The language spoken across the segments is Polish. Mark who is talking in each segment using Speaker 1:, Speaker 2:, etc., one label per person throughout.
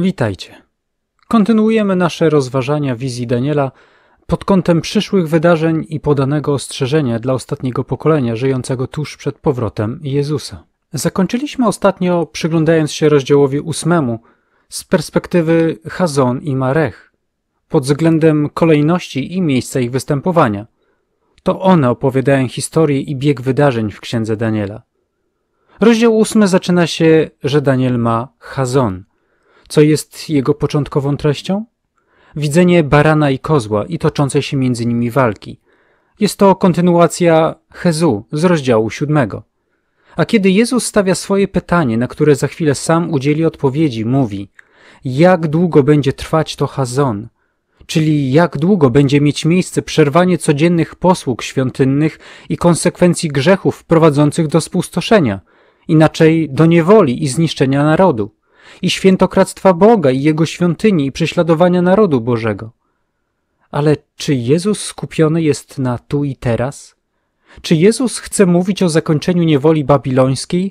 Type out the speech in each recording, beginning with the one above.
Speaker 1: Witajcie. Kontynuujemy nasze rozważania wizji Daniela pod kątem przyszłych wydarzeń i podanego ostrzeżenia dla ostatniego pokolenia żyjącego tuż przed powrotem Jezusa. Zakończyliśmy ostatnio przyglądając się rozdziałowi ósmemu z perspektywy Hazon i Marech pod względem kolejności i miejsca ich występowania. To one opowiadają historię i bieg wydarzeń w księdze Daniela. Rozdział ósmy zaczyna się, że Daniel ma Hazon – co jest jego początkową treścią? Widzenie barana i kozła i toczącej się między nimi walki. Jest to kontynuacja Jezu z rozdziału siódmego. A kiedy Jezus stawia swoje pytanie, na które za chwilę sam udzieli odpowiedzi, mówi: Jak długo będzie trwać to Hazon? Czyli jak długo będzie mieć miejsce przerwanie codziennych posług świątynnych i konsekwencji grzechów prowadzących do spustoszenia, inaczej do niewoli i zniszczenia narodu? i świętokradztwa Boga i Jego świątyni i prześladowania narodu Bożego. Ale czy Jezus skupiony jest na tu i teraz? Czy Jezus chce mówić o zakończeniu niewoli babilońskiej,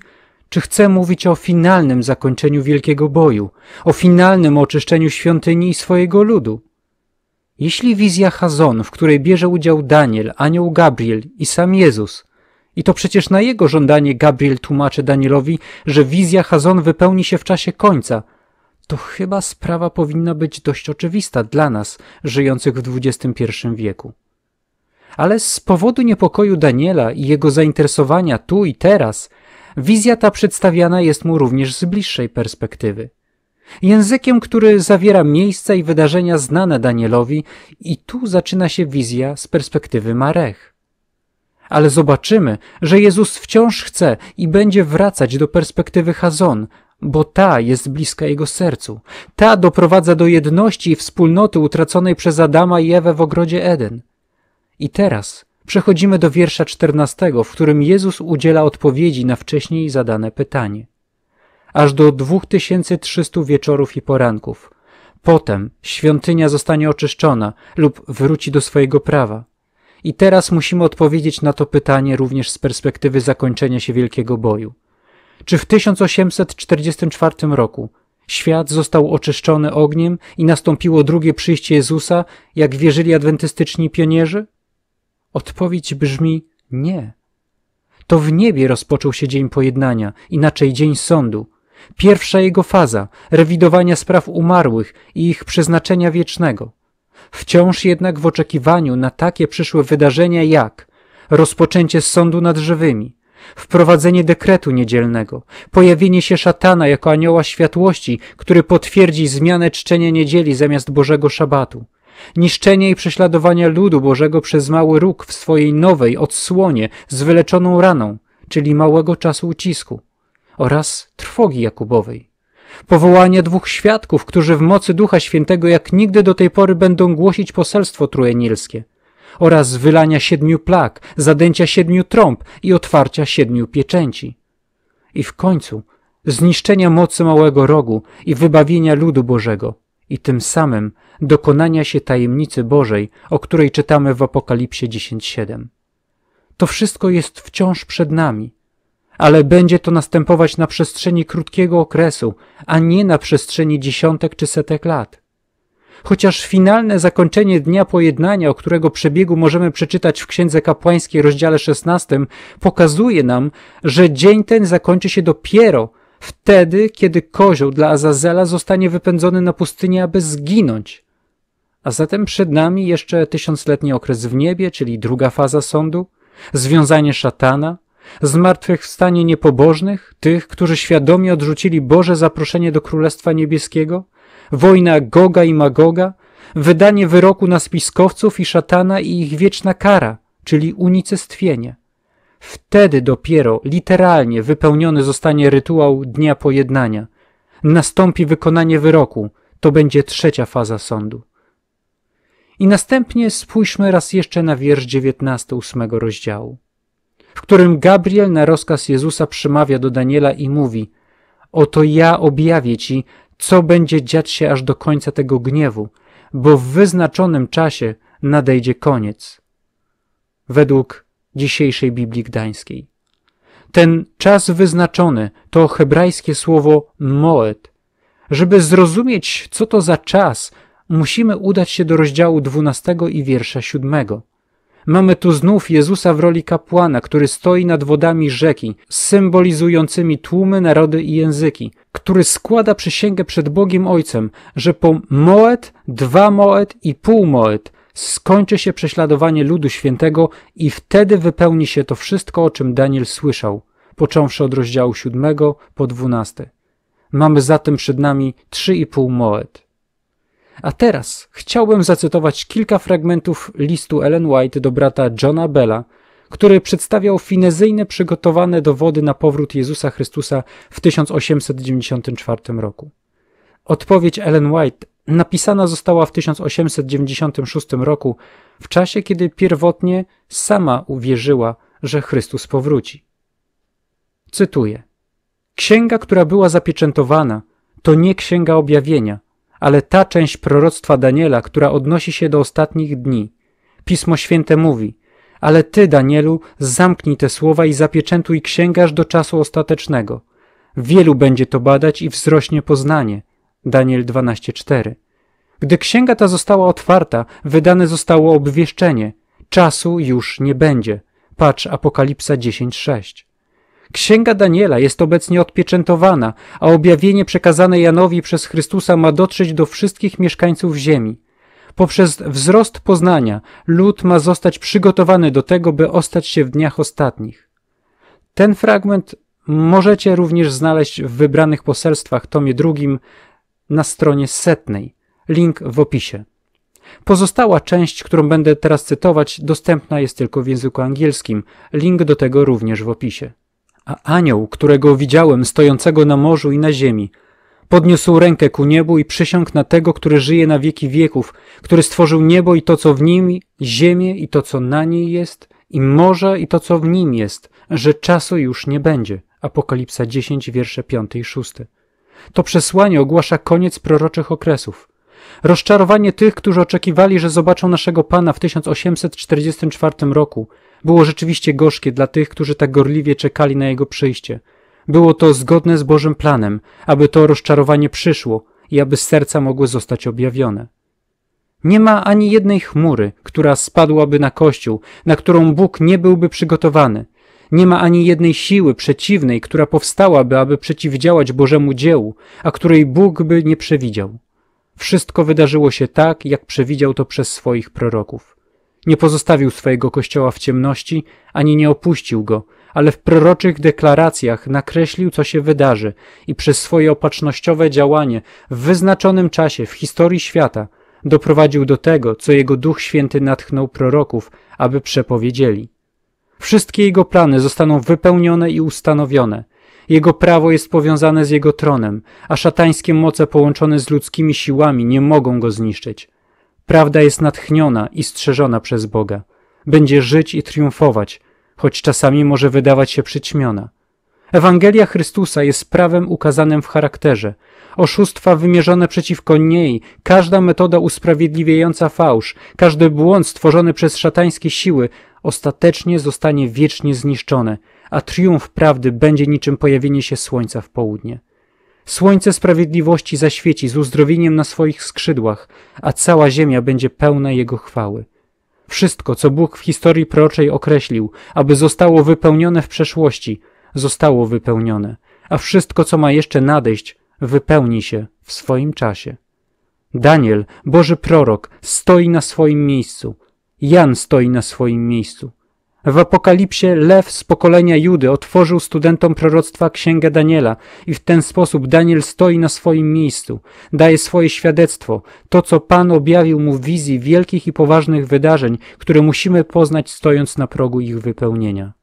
Speaker 1: czy chce mówić o finalnym zakończeniu wielkiego boju, o finalnym oczyszczeniu świątyni i swojego ludu? Jeśli wizja Hazon, w której bierze udział Daniel, anioł Gabriel i sam Jezus, i to przecież na jego żądanie Gabriel tłumaczy Danielowi, że wizja Hazon wypełni się w czasie końca. To chyba sprawa powinna być dość oczywista dla nas, żyjących w XXI wieku. Ale z powodu niepokoju Daniela i jego zainteresowania tu i teraz, wizja ta przedstawiana jest mu również z bliższej perspektywy. Językiem, który zawiera miejsca i wydarzenia znane Danielowi, i tu zaczyna się wizja z perspektywy Marech. Ale zobaczymy, że Jezus wciąż chce i będzie wracać do perspektywy Hazon, bo ta jest bliska jego sercu. Ta doprowadza do jedności i wspólnoty utraconej przez Adama i Ewę w ogrodzie Eden. I teraz przechodzimy do wiersza 14, w którym Jezus udziela odpowiedzi na wcześniej zadane pytanie. Aż do 2300 wieczorów i poranków. Potem świątynia zostanie oczyszczona lub wróci do swojego prawa. I teraz musimy odpowiedzieć na to pytanie również z perspektywy zakończenia się wielkiego boju. Czy w 1844 roku świat został oczyszczony ogniem i nastąpiło drugie przyjście Jezusa, jak wierzyli adwentystyczni pionierzy? Odpowiedź brzmi nie. To w niebie rozpoczął się dzień pojednania, inaczej dzień sądu. Pierwsza jego faza rewidowania spraw umarłych i ich przeznaczenia wiecznego. Wciąż jednak w oczekiwaniu na takie przyszłe wydarzenia jak rozpoczęcie sądu nad żywymi, wprowadzenie dekretu niedzielnego, pojawienie się szatana jako anioła światłości, który potwierdzi zmianę czczenia niedzieli zamiast Bożego Szabatu, niszczenie i prześladowanie ludu Bożego przez mały róg w swojej nowej odsłonie z wyleczoną raną, czyli małego czasu ucisku oraz trwogi Jakubowej powołania dwóch świadków, którzy w mocy Ducha Świętego jak nigdy do tej pory będą głosić poselstwo trójenielskie oraz wylania siedmiu plag, zadęcia siedmiu trąb i otwarcia siedmiu pieczęci. I w końcu zniszczenia mocy małego rogu i wybawienia ludu Bożego i tym samym dokonania się tajemnicy Bożej, o której czytamy w Apokalipsie 10.7. To wszystko jest wciąż przed nami – ale będzie to następować na przestrzeni krótkiego okresu, a nie na przestrzeni dziesiątek czy setek lat. Chociaż finalne zakończenie Dnia Pojednania, o którego przebiegu możemy przeczytać w Księdze Kapłańskiej rozdziale 16, pokazuje nam, że dzień ten zakończy się dopiero wtedy, kiedy kozioł dla Azazela zostanie wypędzony na pustynię, aby zginąć. A zatem przed nami jeszcze tysiącletni okres w niebie, czyli druga faza sądu, związanie szatana, zmartwychwstanie niepobożnych, tych, którzy świadomie odrzucili Boże zaproszenie do Królestwa Niebieskiego, wojna Goga i Magoga, wydanie wyroku na spiskowców i szatana i ich wieczna kara, czyli unicestwienie. Wtedy dopiero literalnie wypełniony zostanie rytuał Dnia Pojednania. Nastąpi wykonanie wyroku, to będzie trzecia faza sądu. I następnie spójrzmy raz jeszcze na wiersz 19 ósmego rozdziału w którym Gabriel na rozkaz Jezusa przemawia do Daniela i mówi: Oto ja objawię ci, co będzie dziać się aż do końca tego gniewu, bo w wyznaczonym czasie nadejdzie koniec. Według dzisiejszej Biblii Gdańskiej. Ten czas wyznaczony to hebrajskie słowo moed. Żeby zrozumieć, co to za czas, musimy udać się do rozdziału 12 i wiersza 7. Mamy tu znów Jezusa w roli kapłana, który stoi nad wodami rzeki, symbolizującymi tłumy, narody i języki, który składa przysięgę przed Bogiem Ojcem, że po Moet, dwa Moet i pół Moet skończy się prześladowanie ludu świętego i wtedy wypełni się to wszystko, o czym Daniel słyszał, począwszy od rozdziału 7 po 12. Mamy zatem przed nami trzy i pół Moet. A teraz chciałbym zacytować kilka fragmentów listu Ellen White do brata Johna Bella, który przedstawiał finezyjne przygotowane dowody na powrót Jezusa Chrystusa w 1894 roku. Odpowiedź Ellen White napisana została w 1896 roku, w czasie kiedy pierwotnie sama uwierzyła, że Chrystus powróci. Cytuję: Księga, która była zapieczętowana, to nie księga objawienia, ale ta część proroctwa Daniela, która odnosi się do ostatnich dni. Pismo Święte mówi, ale ty, Danielu, zamknij te słowa i zapieczętuj księgarz do czasu ostatecznego. Wielu będzie to badać i wzrośnie poznanie. Daniel 12:4. Gdy księga ta została otwarta, wydane zostało obwieszczenie. Czasu już nie będzie. Patrz Apokalipsa 10:6. Księga Daniela jest obecnie odpieczętowana, a objawienie przekazane Janowi przez Chrystusa ma dotrzeć do wszystkich mieszkańców ziemi. Poprzez wzrost poznania lud ma zostać przygotowany do tego, by ostać się w dniach ostatnich. Ten fragment możecie również znaleźć w wybranych poselstwach tomie drugim na stronie setnej. Link w opisie. Pozostała część, którą będę teraz cytować, dostępna jest tylko w języku angielskim. Link do tego również w opisie a anioł, którego widziałem stojącego na morzu i na ziemi, podniósł rękę ku niebu i przysiągł na tego, który żyje na wieki wieków, który stworzył niebo i to, co w nim, ziemię i to, co na niej jest, i morze i to, co w nim jest, że czasu już nie będzie. Apokalipsa 10, wiersze 5 i 6. To przesłanie ogłasza koniec proroczych okresów. Rozczarowanie tych, którzy oczekiwali, że zobaczą naszego Pana w 1844 roku, było rzeczywiście gorzkie dla tych, którzy tak gorliwie czekali na jego przyjście. Było to zgodne z Bożym planem, aby to rozczarowanie przyszło i aby z serca mogły zostać objawione. Nie ma ani jednej chmury, która spadłaby na Kościół, na którą Bóg nie byłby przygotowany. Nie ma ani jednej siły przeciwnej, która powstałaby, aby przeciwdziałać Bożemu dziełu, a której Bóg by nie przewidział. Wszystko wydarzyło się tak, jak przewidział to przez swoich proroków. Nie pozostawił swojego kościoła w ciemności, ani nie opuścił go, ale w proroczych deklaracjach nakreślił, co się wydarzy i przez swoje opatrznościowe działanie w wyznaczonym czasie w historii świata doprowadził do tego, co jego Duch Święty natchnął proroków, aby przepowiedzieli. Wszystkie jego plany zostaną wypełnione i ustanowione. Jego prawo jest powiązane z jego tronem, a szatańskie moce połączone z ludzkimi siłami nie mogą go zniszczyć. Prawda jest natchniona i strzeżona przez Boga. Będzie żyć i triumfować, choć czasami może wydawać się przyćmiona. Ewangelia Chrystusa jest prawem ukazanym w charakterze. Oszustwa wymierzone przeciwko niej, każda metoda usprawiedliwiająca fałsz, każdy błąd stworzony przez szatańskie siły ostatecznie zostanie wiecznie zniszczone, a triumf prawdy będzie niczym pojawienie się słońca w południe. Słońce sprawiedliwości zaświeci z uzdrowieniem na swoich skrzydłach, a cała ziemia będzie pełna Jego chwały. Wszystko, co Bóg w historii proroczej określił, aby zostało wypełnione w przeszłości, zostało wypełnione, a wszystko, co ma jeszcze nadejść, wypełni się w swoim czasie. Daniel, Boży prorok, stoi na swoim miejscu. Jan stoi na swoim miejscu. W Apokalipsie lew z pokolenia Judy otworzył studentom proroctwa Księgę Daniela i w ten sposób Daniel stoi na swoim miejscu, daje swoje świadectwo, to co Pan objawił mu w wizji wielkich i poważnych wydarzeń, które musimy poznać stojąc na progu ich wypełnienia.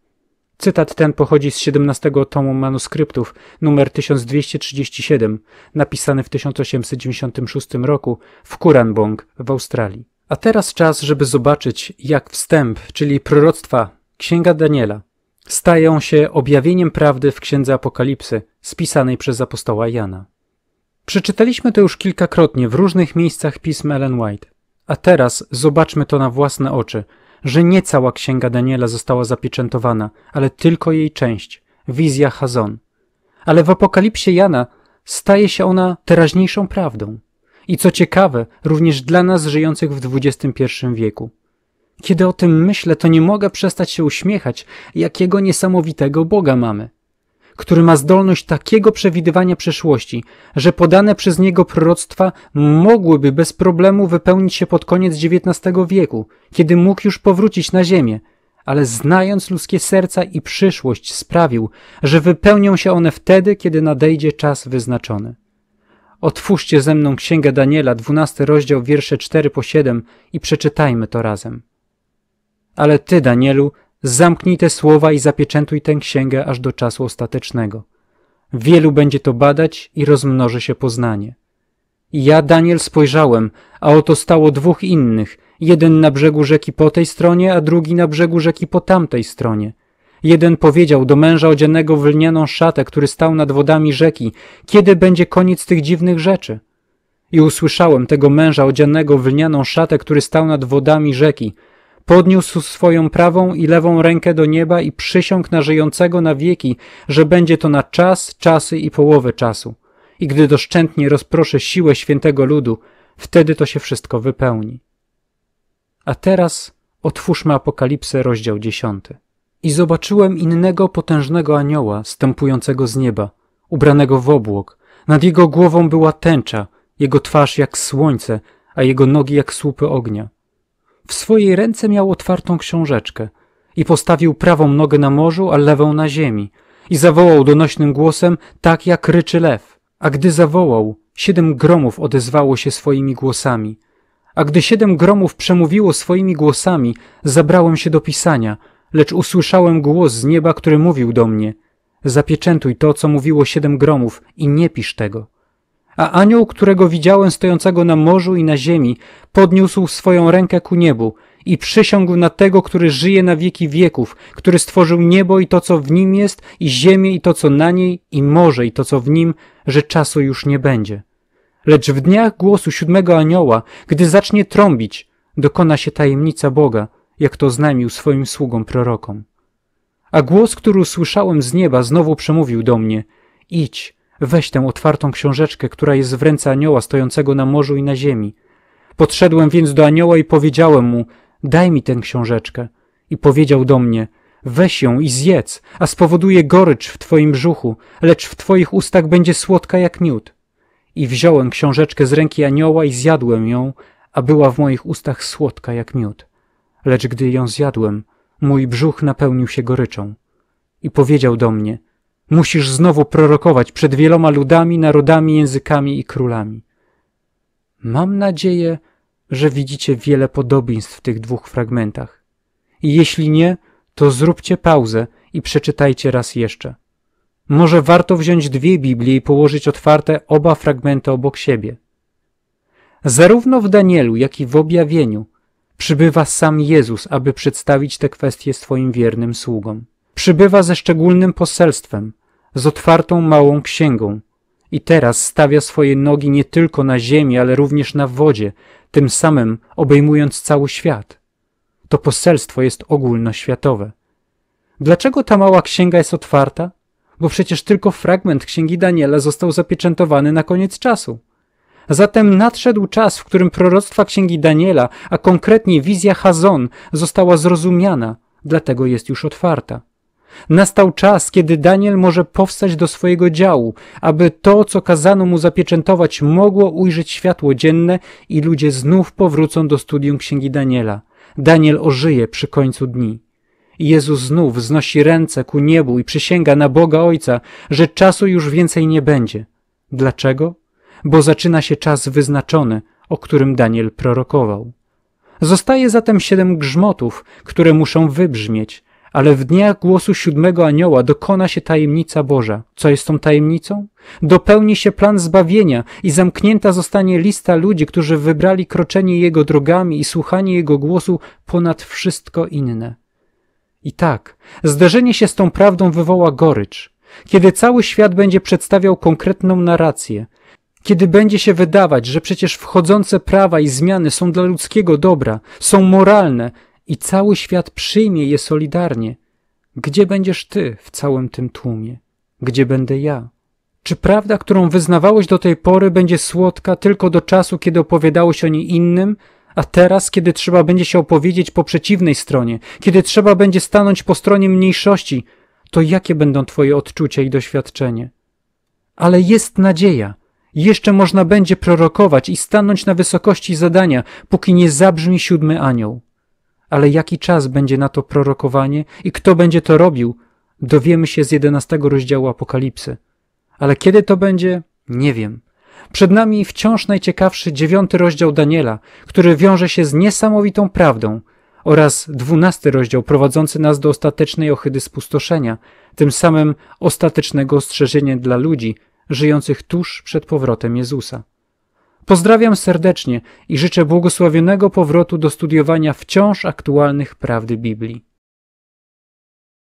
Speaker 1: Cytat ten pochodzi z 17 tomu manuskryptów numer 1237, napisany w 1896 roku w Kuranbong w Australii. A teraz czas, żeby zobaczyć, jak wstęp, czyli proroctwa, Księga Daniela, stają się objawieniem prawdy w Księdze Apokalipsy, spisanej przez apostoła Jana. Przeczytaliśmy to już kilkakrotnie w różnych miejscach pism Ellen White, a teraz zobaczmy to na własne oczy, że nie cała Księga Daniela została zapieczętowana, ale tylko jej część, wizja Hazon. Ale w Apokalipsie Jana staje się ona teraźniejszą prawdą i co ciekawe, również dla nas żyjących w XXI wieku. Kiedy o tym myślę, to nie mogę przestać się uśmiechać, jakiego niesamowitego Boga mamy, który ma zdolność takiego przewidywania przyszłości, że podane przez niego proroctwa mogłyby bez problemu wypełnić się pod koniec XIX wieku, kiedy mógł już powrócić na Ziemię, ale znając ludzkie serca i przyszłość sprawił, że wypełnią się one wtedy, kiedy nadejdzie czas wyznaczony. Otwórzcie ze mną Księgę Daniela, 12 rozdział, wiersze 4 po 7 i przeczytajmy to razem. Ale ty, Danielu, zamknij te słowa i zapieczętuj tę księgę aż do czasu ostatecznego. Wielu będzie to badać i rozmnoży się poznanie. I ja, Daniel, spojrzałem, a oto stało dwóch innych, jeden na brzegu rzeki po tej stronie, a drugi na brzegu rzeki po tamtej stronie – Jeden powiedział do męża odzianego w lnianą szatę, który stał nad wodami rzeki, kiedy będzie koniec tych dziwnych rzeczy? I usłyszałem tego męża odzianego w lnianą szatę, który stał nad wodami rzeki. Podniósł swoją prawą i lewą rękę do nieba i przysiągł na żyjącego na wieki, że będzie to na czas, czasy i połowę czasu. I gdy doszczętnie rozproszę siłę świętego ludu, wtedy to się wszystko wypełni. A teraz otwórzmy Apokalipsę, rozdział dziesiąty. I zobaczyłem innego potężnego anioła stępującego z nieba, ubranego w obłok. Nad jego głową była tęcza, jego twarz jak słońce, a jego nogi jak słupy ognia. W swojej ręce miał otwartą książeczkę i postawił prawą nogę na morzu, a lewą na ziemi i zawołał donośnym głosem, tak jak ryczy lew. A gdy zawołał, siedem gromów odezwało się swoimi głosami. A gdy siedem gromów przemówiło swoimi głosami, zabrałem się do pisania – lecz usłyszałem głos z nieba, który mówił do mnie: Zapieczętuj to, co mówiło siedem gromów, i nie pisz tego. A anioł, którego widziałem stojącego na morzu i na ziemi, podniósł swoją rękę ku niebu i przysiągł na tego, który żyje na wieki wieków, który stworzył niebo i to, co w nim jest, i ziemię i to, co na niej, i morze i to, co w nim, że czasu już nie będzie. Lecz w dniach głosu siódmego anioła, gdy zacznie trąbić, dokona się tajemnica Boga – jak to oznajmił swoim sługom prorokom. A głos, który usłyszałem z nieba, znowu przemówił do mnie: Idź, weź tę otwartą książeczkę, która jest w ręce anioła stojącego na morzu i na ziemi. Podszedłem więc do anioła i powiedziałem mu: Daj mi tę książeczkę. I powiedział do mnie: Weź ją i zjedz, a spowoduje gorycz w twoim brzuchu, lecz w twoich ustach będzie słodka jak miód. I wziąłem książeczkę z ręki anioła i zjadłem ją, a była w moich ustach słodka jak miód lecz gdy ją zjadłem, mój brzuch napełnił się goryczą. I powiedział do mnie, musisz znowu prorokować przed wieloma ludami, narodami, językami i królami. Mam nadzieję, że widzicie wiele podobieństw w tych dwóch fragmentach. I jeśli nie, to zróbcie pauzę i przeczytajcie raz jeszcze. Może warto wziąć dwie Biblie i położyć otwarte oba fragmenty obok siebie. Zarówno w Danielu, jak i w objawieniu Przybywa sam Jezus, aby przedstawić te kwestie swoim wiernym sługom. Przybywa ze szczególnym poselstwem, z otwartą małą księgą. I teraz stawia swoje nogi nie tylko na ziemi, ale również na wodzie, tym samym obejmując cały świat. To poselstwo jest ogólnoświatowe. Dlaczego ta mała księga jest otwarta? Bo przecież tylko fragment księgi Daniela został zapieczętowany na koniec czasu. Zatem nadszedł czas, w którym proroctwa księgi Daniela, a konkretnie wizja Hazon, została zrozumiana, dlatego jest już otwarta. Nastał czas, kiedy Daniel może powstać do swojego działu, aby to, co kazano mu zapieczętować, mogło ujrzeć światło dzienne i ludzie znów powrócą do studium księgi Daniela. Daniel ożyje przy końcu dni. Jezus znów znosi ręce ku niebu i przysięga na Boga Ojca, że czasu już więcej nie będzie. Dlaczego? bo zaczyna się czas wyznaczony, o którym Daniel prorokował. Zostaje zatem siedem grzmotów, które muszą wybrzmieć, ale w dniach głosu siódmego anioła dokona się tajemnica Boża. Co jest tą tajemnicą? Dopełni się plan zbawienia i zamknięta zostanie lista ludzi, którzy wybrali kroczenie Jego drogami i słuchanie Jego głosu ponad wszystko inne. I tak, zderzenie się z tą prawdą wywoła gorycz. Kiedy cały świat będzie przedstawiał konkretną narrację, kiedy będzie się wydawać, że przecież wchodzące prawa i zmiany są dla ludzkiego dobra, są moralne i cały świat przyjmie je solidarnie, gdzie będziesz ty w całym tym tłumie? Gdzie będę ja? Czy prawda, którą wyznawałeś do tej pory, będzie słodka tylko do czasu, kiedy opowiadałeś o niej innym, a teraz, kiedy trzeba będzie się opowiedzieć po przeciwnej stronie, kiedy trzeba będzie stanąć po stronie mniejszości, to jakie będą Twoje odczucia i doświadczenie? Ale jest nadzieja. Jeszcze można będzie prorokować i stanąć na wysokości zadania, póki nie zabrzmi siódmy anioł. Ale jaki czas będzie na to prorokowanie i kto będzie to robił, dowiemy się z jedenastego rozdziału Apokalipsy. Ale kiedy to będzie, nie wiem. Przed nami wciąż najciekawszy dziewiąty rozdział Daniela, który wiąże się z niesamowitą prawdą, oraz dwunasty rozdział prowadzący nas do ostatecznej ohydy spustoszenia, tym samym ostatecznego ostrzeżenia dla ludzi, żyjących tuż przed powrotem Jezusa. Pozdrawiam serdecznie i życzę błogosławionego powrotu do studiowania wciąż aktualnych prawdy Biblii.